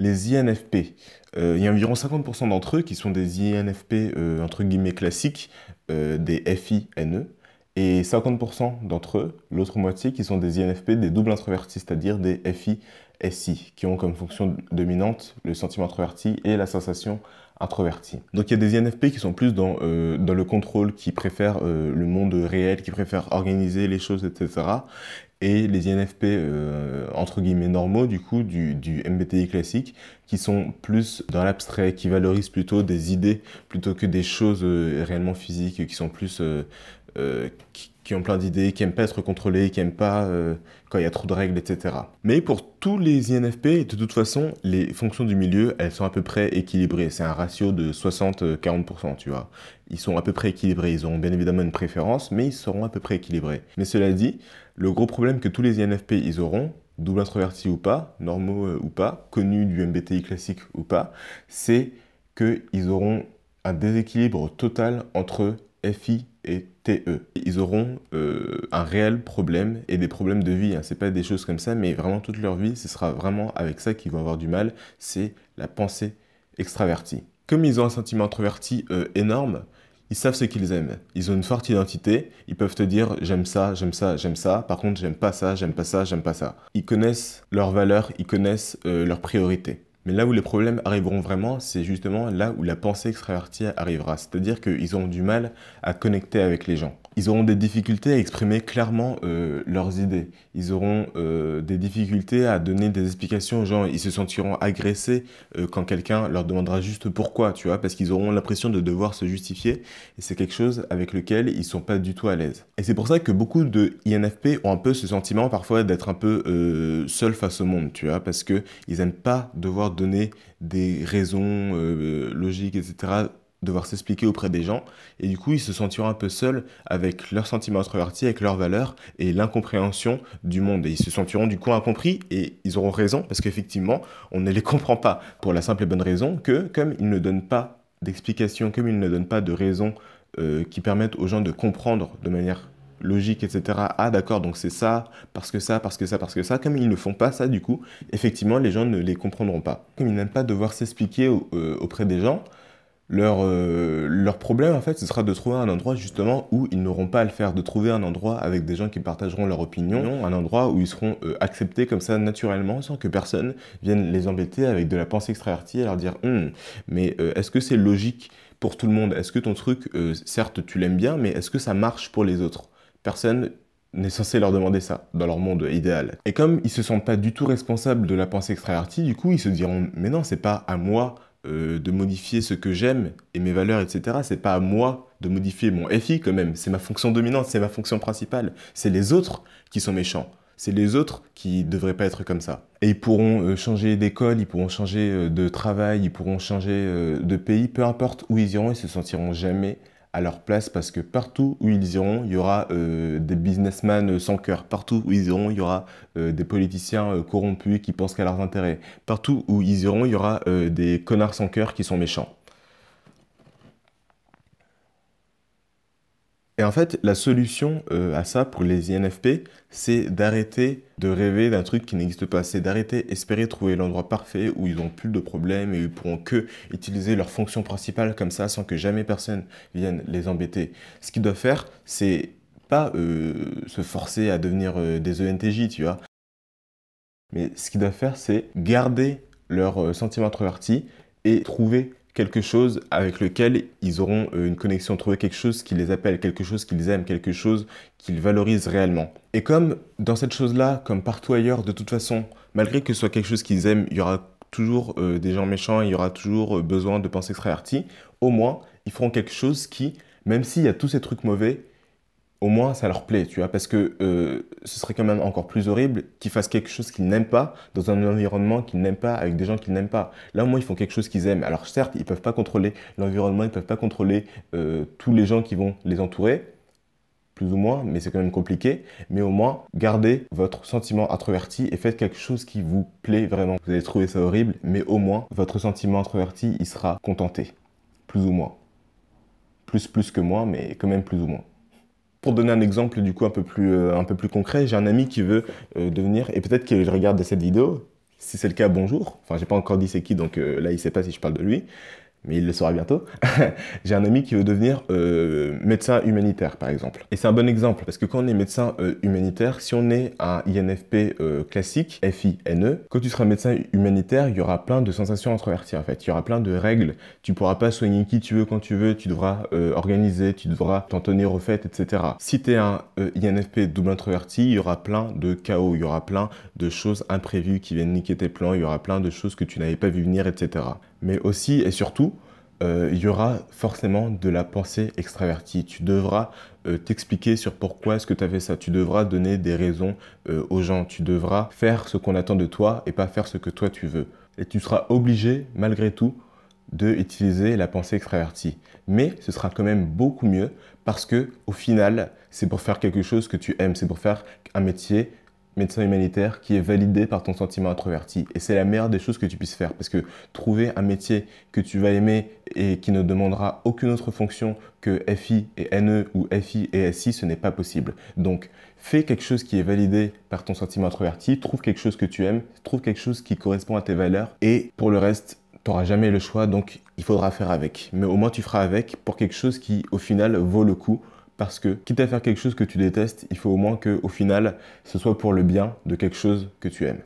les INFP. Euh, il y a environ 50% d'entre eux qui sont des INFP euh, entre guillemets classiques, euh, des FINE, et 50% d'entre eux, l'autre moitié, qui sont des INFP des doubles introvertis, c'est-à-dire des FISI, qui ont comme fonction dominante le sentiment introverti et la sensation introvertie. Donc il y a des INFP qui sont plus dans, euh, dans le contrôle, qui préfèrent le monde réel, qui préfèrent organiser les choses, etc et les INFP euh, entre guillemets normaux du coup du, du MBTI classique qui sont plus dans l'abstrait, qui valorisent plutôt des idées plutôt que des choses euh, réellement physiques, qui sont plus... Euh, euh, qui, ont plein d'idées, qui aiment pas être contrôlés, qui aiment pas quand il y a trop de règles, etc. Mais pour tous les INFP, de toute façon, les fonctions du milieu, elles sont à peu près équilibrées. C'est un ratio de 60-40%, tu vois. Ils sont à peu près équilibrés. Ils ont bien évidemment une préférence, mais ils seront à peu près équilibrés. Mais cela dit, le gros problème que tous les INFP ils auront, double introverti ou pas, normaux euh, ou pas, connus du MBTI classique ou pas, c'est qu'ils auront un déséquilibre total entre FI et TE. Ils auront euh, un réel problème et des problèmes de vie. Hein. C'est pas des choses comme ça, mais vraiment toute leur vie, ce sera vraiment avec ça qu'ils vont avoir du mal. C'est la pensée extravertie. Comme ils ont un sentiment introverti euh, énorme, ils savent ce qu'ils aiment. Ils ont une forte identité. Ils peuvent te dire j'aime ça, j'aime ça, j'aime ça. Par contre, j'aime pas ça, j'aime pas ça, j'aime pas ça. Ils connaissent leurs valeurs, ils connaissent euh, leurs priorités. Mais là où les problèmes arriveront vraiment, c'est justement là où la pensée extravertie arrivera. C'est-à-dire qu'ils ont du mal à connecter avec les gens ils auront des difficultés à exprimer clairement euh, leurs idées. Ils auront euh, des difficultés à donner des explications aux gens. Ils se sentiront agressés euh, quand quelqu'un leur demandera juste pourquoi, tu vois, parce qu'ils auront l'impression de devoir se justifier. Et c'est quelque chose avec lequel ils ne sont pas du tout à l'aise. Et c'est pour ça que beaucoup de INFP ont un peu ce sentiment parfois d'être un peu seuls face au monde, tu vois, parce que ils pas devoir donner des raisons logiques, etc devoir s'expliquer auprès des gens, et du coup ils se sentiront un peu seuls avec leurs sentiments introvertis, avec leurs valeurs et l'incompréhension du monde. Et ils se sentiront du coup incompris, et ils auront raison, parce qu'effectivement, on ne les comprend pas, pour la simple et bonne raison que, comme ils ne donnent pas d'explication, comme ils ne donnent pas de raisons euh, qui permettent aux gens de comprendre de manière logique, etc. Ah d'accord, donc c'est ça, parce que ça, parce que ça, parce que ça. Comme ils ne font pas ça, du coup, effectivement, les gens ne les comprendront pas. Comme ils n'aiment pas devoir s'expliquer euh, auprès des gens, leur, euh, leur problème, en fait, ce sera de trouver un endroit justement où ils n'auront pas à le faire, de trouver un endroit avec des gens qui partageront leur opinion, un endroit où ils seront euh, acceptés comme ça naturellement, sans que personne vienne les embêter avec de la pensée extravertie et leur dire hum, mais euh, est-ce que c'est logique pour tout le monde Est-ce que ton truc, certes, tu l'aimes bien, mais est-ce que ça marche pour les autres Personne n'est censé leur demander ça dans leur monde idéal. Et comme ils se sentent pas du tout responsables de la pensée extravertie, du coup ils se diront mais non c'est pas à moi euh, de modifier ce que j'aime et mes valeurs, etc. C'est pas à moi de modifier mon FI quand même. C'est ma fonction dominante, c'est ma fonction principale. C'est les autres qui sont méchants. C'est les autres qui devraient pas être comme ça. Et ils pourront euh, changer d'école, ils pourront changer euh, de travail, ils pourront changer de pays, peu importe où ils iront, ils se sentiront jamais à leur place parce que partout où ils iront, il y aura euh, des businessmen sans cœur. Partout où ils iront, il y aura euh, des politiciens euh, corrompus qui pensent qu'à leurs intérêts. Partout où ils iront, il y aura des connards sans cœur qui sont méchants. Et en fait, la solution euh, à ça pour les INFP, c'est d'arrêter de rêver d'un truc qui n'existe pas. C'est d'arrêter, espérer trouver l'endroit parfait où ils n'ont plus de problèmes et ils pourront que utiliser leur fonction principale comme ça sans que jamais personne vienne les embêter. Ce qu'ils doivent faire, c'est pas euh, se forcer à devenir euh, des ENTJ, tu vois. Mais ce qu'ils doivent faire, c'est garder leur sentiment introverti et trouver quelque chose avec lequel ils auront euh, une connexion, trouver quelque chose qui les appelle, quelque chose qu'ils aiment, quelque chose qu'ils valorisent réellement. Et comme dans cette chose-là, comme partout ailleurs, de toute façon, malgré que ce soit quelque chose qu'ils aiment, il y aura toujours euh, des gens méchants, il y aura toujours euh, besoin de penser extraverti, au moins, ils feront quelque chose qui, même s'il y a tous ces trucs mauvais, au moins ça leur plaît, tu vois, parce que euh, ce serait quand même encore plus horrible qu'ils fassent quelque chose qu'ils n'aiment pas dans un environnement qu'ils n'aiment pas, avec des gens qu'ils n'aiment pas. Là, au moins, ils font quelque chose qu'ils aiment. Alors certes, ils ne peuvent pas contrôler l'environnement, ils ne peuvent pas contrôler euh, tous les gens qui vont les entourer, plus ou moins, mais c'est quand même compliqué. Mais au moins, gardez votre sentiment introverti et faites quelque chose qui vous plaît vraiment. Vous allez trouver ça horrible, mais au moins, votre sentiment introverti, il sera contenté, plus ou moins. Plus plus que moi, mais quand même plus ou moins pour donner un exemple du coup un peu plus, euh, un peu plus concret, j'ai un ami qui veut euh, devenir, et peut-être qu'il regarde cette vidéo, si c'est le cas, bonjour. Enfin, j'ai pas encore dit c'est qui, donc euh, là, il sait pas si je parle de lui mais il le saura bientôt, j'ai un ami qui veut devenir euh, médecin humanitaire, par exemple. Et c'est un bon exemple, parce que quand on est médecin euh, humanitaire, si on est un INFP i euh, classique, FINE, quand tu seras médecin humanitaire, il y aura plein de sensations introverties, en fait. Il y aura plein de règles. Tu pourras pas soigner qui tu veux quand tu veux, tu devras organiser, tu devras t'en tenir aux fêtes, etc. Si tu es un INFP double introverti, il y aura plein de chaos, il y aura plein de choses imprévues qui viennent niquer tes plans, il y aura plein de choses que tu n'avais pas vu venir, etc mais aussi et surtout, euh, il y aura forcément de la pensée extravertie. Tu devras euh, t'expliquer sur pourquoi est-ce que tu as fait ça. Tu devras donner des raisons euh, aux gens. Tu devras faire ce qu'on attend de toi et pas faire ce que toi tu veux. Et tu seras obligé, malgré tout, de utiliser la pensée extravertie. Mais ce sera quand même beaucoup mieux parce que au final, c'est pour faire quelque chose que tu aimes, c'est pour faire un métier médecin humanitaire qui est validé par ton sentiment introverti. Et c'est la meilleure des choses que tu puisses faire parce que trouver un métier que tu vas aimer et qui ne demandera aucune autre fonction que FI et NE ou FI et SI, ce n'est pas possible. Donc, fais quelque chose qui est validé par ton sentiment introverti, trouve quelque chose que tu aimes, trouve quelque chose qui correspond à tes valeurs et pour le reste, n'auras jamais le choix, donc il faudra faire avec. Mais au moins tu feras avec pour quelque chose qui, au final, vaut le coup parce que quitte à faire quelque chose que tu détestes, il faut au moins que au final ce soit pour le bien de quelque chose que tu aimes.